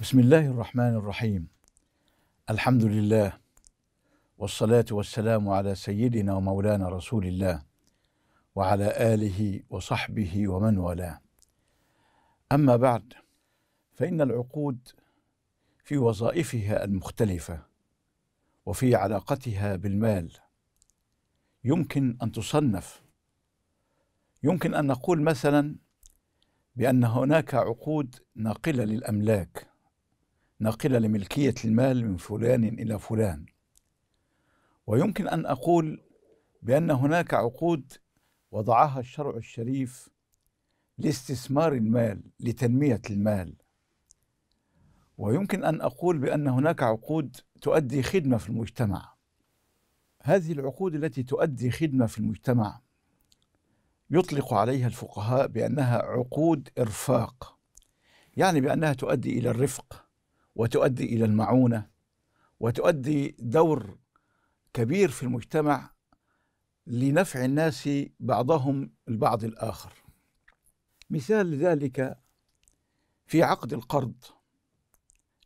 بسم الله الرحمن الرحيم الحمد لله والصلاة والسلام على سيدنا ومولانا رسول الله وعلى آله وصحبه ومن والاه أما بعد فإن العقود في وظائفها المختلفة وفي علاقتها بالمال يمكن أن تصنف يمكن أن نقول مثلا بأن هناك عقود ناقلة للأملاك ناقلة لملكية المال من فلان إلى فلان ويمكن أن أقول بأن هناك عقود وضعها الشرع الشريف لاستثمار المال لتنمية المال ويمكن أن أقول بأن هناك عقود تؤدي خدمة في المجتمع هذه العقود التي تؤدي خدمة في المجتمع يطلق عليها الفقهاء بأنها عقود إرفاق يعني بأنها تؤدي إلى الرفق وتؤدي الى المعونه وتؤدي دور كبير في المجتمع لنفع الناس بعضهم البعض الاخر. مثال ذلك في عقد القرض.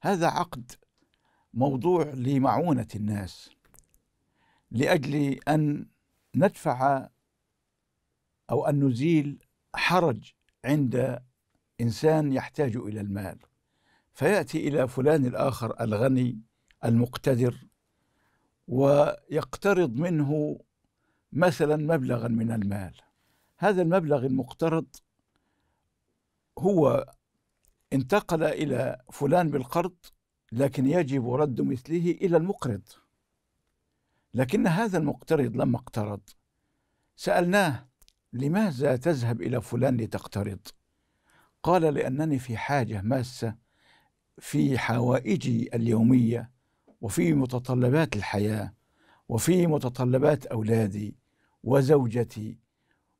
هذا عقد موضوع لمعونه الناس لاجل ان ندفع او ان نزيل حرج عند انسان يحتاج الى المال فياتي الى فلان الاخر الغني المقتدر ويقترض منه مثلا مبلغا من المال هذا المبلغ المقترض هو انتقل الى فلان بالقرض لكن يجب رد مثله الى المقرض لكن هذا المقترض لما اقترض سالناه لماذا تذهب الى فلان لتقترض قال لانني في حاجه ماسه في حوائجي اليومية وفي متطلبات الحياة وفي متطلبات أولادي وزوجتي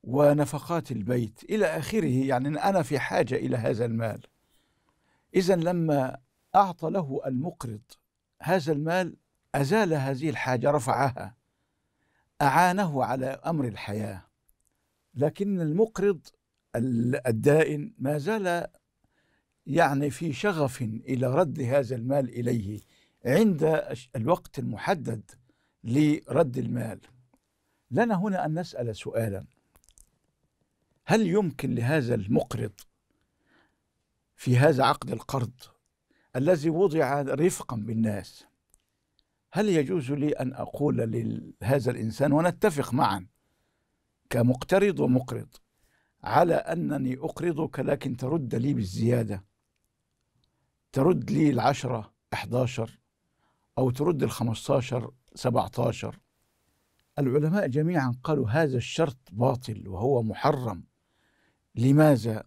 ونفقات البيت إلى آخره يعني أنا في حاجة إلى هذا المال إذا لما أعطى له المقرض هذا المال أزال هذه الحاجة رفعها أعانه على أمر الحياة لكن المقرض الدائن ما زال يعني في شغف إلى رد هذا المال إليه عند الوقت المحدد لرد المال لنا هنا أن نسأل سؤالا هل يمكن لهذا المقرض في هذا عقد القرض الذي وضع رفقا بالناس هل يجوز لي أن أقول لهذا الإنسان ونتفق معا كمقترض ومقرض على أنني أقرضك لكن ترد لي بالزيادة ترد لي العشرة 11 أو ترد ال 15 17 العلماء جميعا قالوا هذا الشرط باطل وهو محرم لماذا؟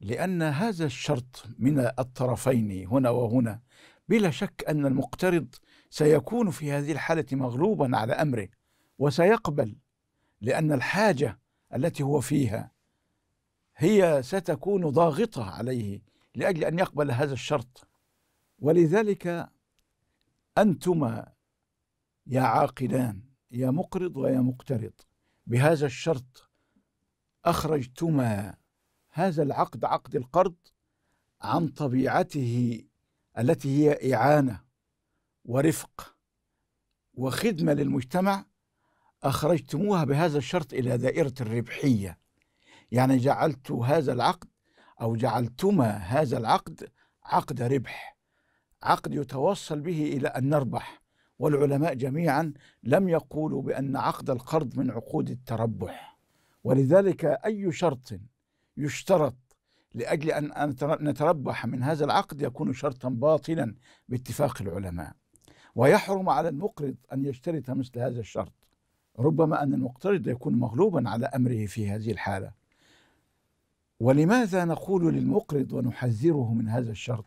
لأن هذا الشرط من الطرفين هنا وهنا بلا شك أن المقترض سيكون في هذه الحالة مغلوبا على أمره وسيقبل لأن الحاجة التي هو فيها هي ستكون ضاغطة عليه لاجل ان يقبل هذا الشرط ولذلك انتما يا عاقلان يا مقرض ويا مقترض بهذا الشرط اخرجتما هذا العقد عقد القرض عن طبيعته التي هي اعانه ورفق وخدمه للمجتمع اخرجتموها بهذا الشرط الى دائره الربحيه يعني جعلت هذا العقد أو جعلتما هذا العقد عقد ربح عقد يتوصل به إلى أن نربح والعلماء جميعا لم يقولوا بأن عقد القرض من عقود التربح ولذلك أي شرط يشترط لأجل أن نتربح من هذا العقد يكون شرطا باطلا باتفاق العلماء ويحرم على المقرض أن يشترط مثل هذا الشرط ربما أن المقترض يكون مغلوبا على أمره في هذه الحالة ولماذا نقول للمقرض ونحذره من هذا الشرط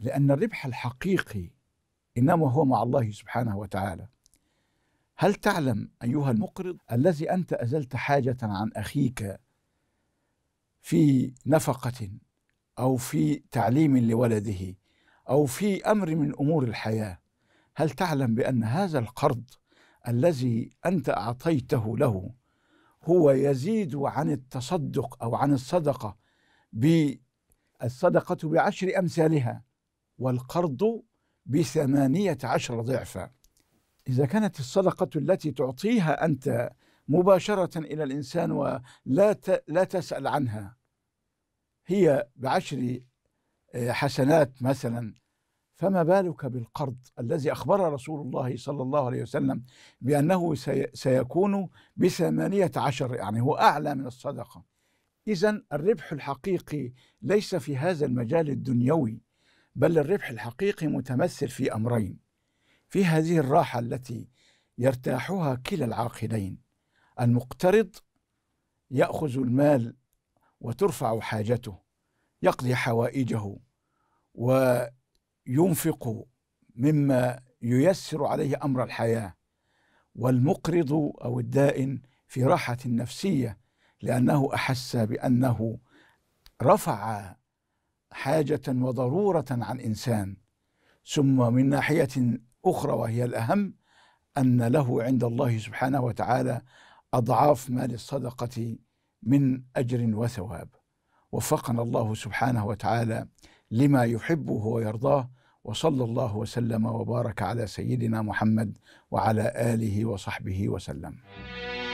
لأن الربح الحقيقي إنما هو مع الله سبحانه وتعالى هل تعلم أيها المقرض الذي أنت أزلت حاجة عن أخيك في نفقة أو في تعليم لولده أو في أمر من أمور الحياة هل تعلم بأن هذا القرض الذي أنت أعطيته له هو يزيد عن التصدق أو عن الصدقة بالصدقة بعشر أمثالها والقرض بثمانية عشر ضعفا إذا كانت الصدقة التي تعطيها أنت مباشرة إلى الإنسان ولا لا تسأل عنها هي بعشر آه، حسنات مثلا فما بالك بالقرض الذي أخبر رسول الله صلى الله عليه وسلم بأنه سيكون بثمانية عشر يعني هو أعلى من الصدقة إذا الربح الحقيقي ليس في هذا المجال الدنيوي بل الربح الحقيقي متمثل في أمرين في هذه الراحة التي يرتاحها كلا العاقلين المقترض يأخذ المال وترفع حاجته يقضي حوائجه و ينفق مما ييسر عليه امر الحياه والمقرض او الدائن في راحه نفسيه لانه احس بانه رفع حاجه وضروره عن انسان ثم من ناحيه اخرى وهي الاهم ان له عند الله سبحانه وتعالى اضعاف ما للصدقه من اجر وثواب وفقنا الله سبحانه وتعالى لما يحبه ويرضاه وصلى الله وسلم وبارك على سيدنا محمد وعلى اله وصحبه وسلم.